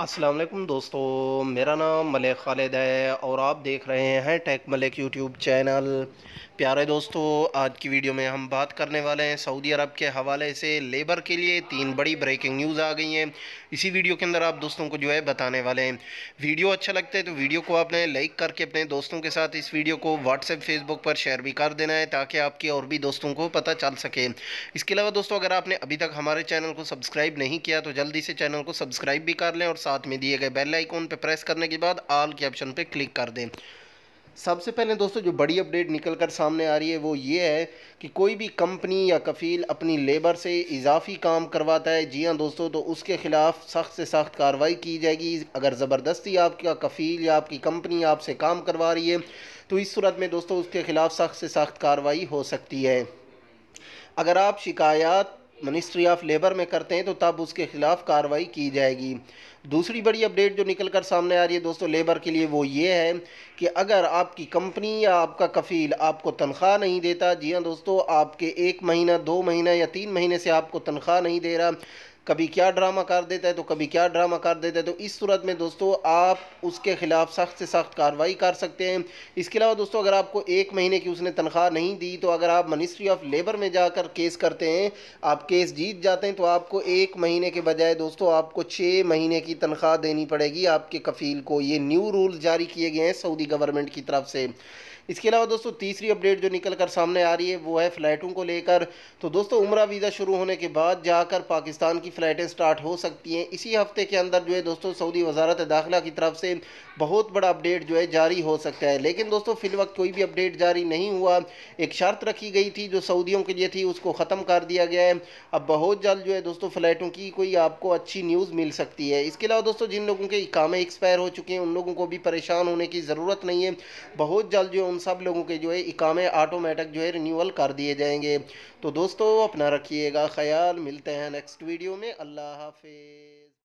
असलम दोस्तों मेरा नाम मलिक खालिद है और आप देख रहे हैं टेक मलिक यूट्यूब चैनल प्यारे दोस्तों आज की वीडियो में हम बात करने वाले हैं सऊदी अरब के हवाले से लेबर के लिए तीन बड़ी ब्रेकिंग न्यूज़ आ गई हैं इसी वीडियो के अंदर आप दोस्तों को जो है बताने वाले हैं वीडियो अच्छा लगता है तो वीडियो को आपने लाइक करके अपने दोस्तों के साथ इस वीडियो को व्हाट्सएप फेसबुक पर शेयर भी कर देना है ताकि आपके और भी दोस्तों को पता चल सके इसके अलावा दोस्तों अगर आपने अभी तक हमारे चैनल को सब्सक्राइब नहीं किया तो जल्दी से चैनल को सब्सक्राइब भी कर लें और साथ में दिए गए बेल आइकॉन पर प्रेस करने के बाद आल के ऑप्शन पर क्लिक कर दें सबसे पहले दोस्तों जो बड़ी अपडेट निकल कर सामने आ रही है वो ये है कि कोई भी कंपनी या कफ़ील अपनी लेबर से इजाफी काम करवाता है जी हाँ दोस्तों तो उसके ख़िलाफ़ सख्त से सख्त कार्रवाई की जाएगी अगर ज़बरदस्ती आपका कफ़ील या आपकी कंपनी आपसे काम करवा रही है तो इस सूरत में दोस्तों उसके ख़िलाफ़ सख्त से सख्त कार्रवाई हो सकती है अगर आप शिकायत मिनिस्ट्री ऑफ लेबर में करते हैं तो तब उसके खिलाफ कार्रवाई की जाएगी दूसरी बड़ी अपडेट जो निकल कर सामने आ रही है दोस्तों लेबर के लिए वो ये है कि अगर आपकी कंपनी या आपका कफ़ील आपको तनख्वाह नहीं देता जी हाँ दोस्तों आपके एक महीना दो महीना या तीन महीने से आपको तनख्वाह नहीं दे रहा कभी क्या ड्रामा कर देता है तो कभी क्या ड्रामा कर देता है तो इस सूरत में दोस्तों आप उसके ख़िलाफ़ सख्त से सख्त कार्रवाई कर सकते हैं इसके अलावा दोस्तों अगर आपको एक महीने की उसने तनख्वाह नहीं दी तो अगर आप मिनिस्ट्री ऑफ लेबर में जाकर केस करते हैं आप केस जीत जाते हैं तो आपको एक महीने के बजाय दोस्तों आपको छः महीने की तनख्वाह देनी पड़ेगी आपके कफ़ील को ये न्यू रूल जारी किए गए हैं सऊदी गवर्नमेंट की तरफ से इसके अलावा दोस्तों तीसरी अपडेट जो निकल कर सामने आ रही है वो है फ़्लाइटों को लेकर तो दोस्तों उम्र वीज़ा शुरू होने के बाद जाकर पाकिस्तान की फ़्लाइटें स्टार्ट हो सकती हैं इसी हफ्ते के अंदर जो है दोस्तों सऊदी वजारत दाखिला की तरफ से बहुत बड़ा अपडेट जो है जारी हो सकता है लेकिन दोस्तों फ़िलवक्त कोई भी अपडेट जारी नहीं हुआ एक शर्त रखी गई थी जो सऊदियों के लिए थी उसको ख़त्म कर दिया गया है अब बहुत जल्द जो है दोस्तों फ़्लाइटों की कोई आपको अच्छी न्यूज़ मिल सकती है इसके अलावा दोस्तों जिन लोगों के कामें एक्सपायर हो चुके हैं उन लोगों को भी परेशान होने की ज़रूरत नहीं है बहुत जल्द जो है उन सब लोगों के जो है इकामे ऑटोमेटिक जो है रिन्यूअल कर दिए जाएंगे तो दोस्तों अपना रखिएगा ख्याल मिलते हैं नेक्स्ट वीडियो में अल्लाह हाफिज़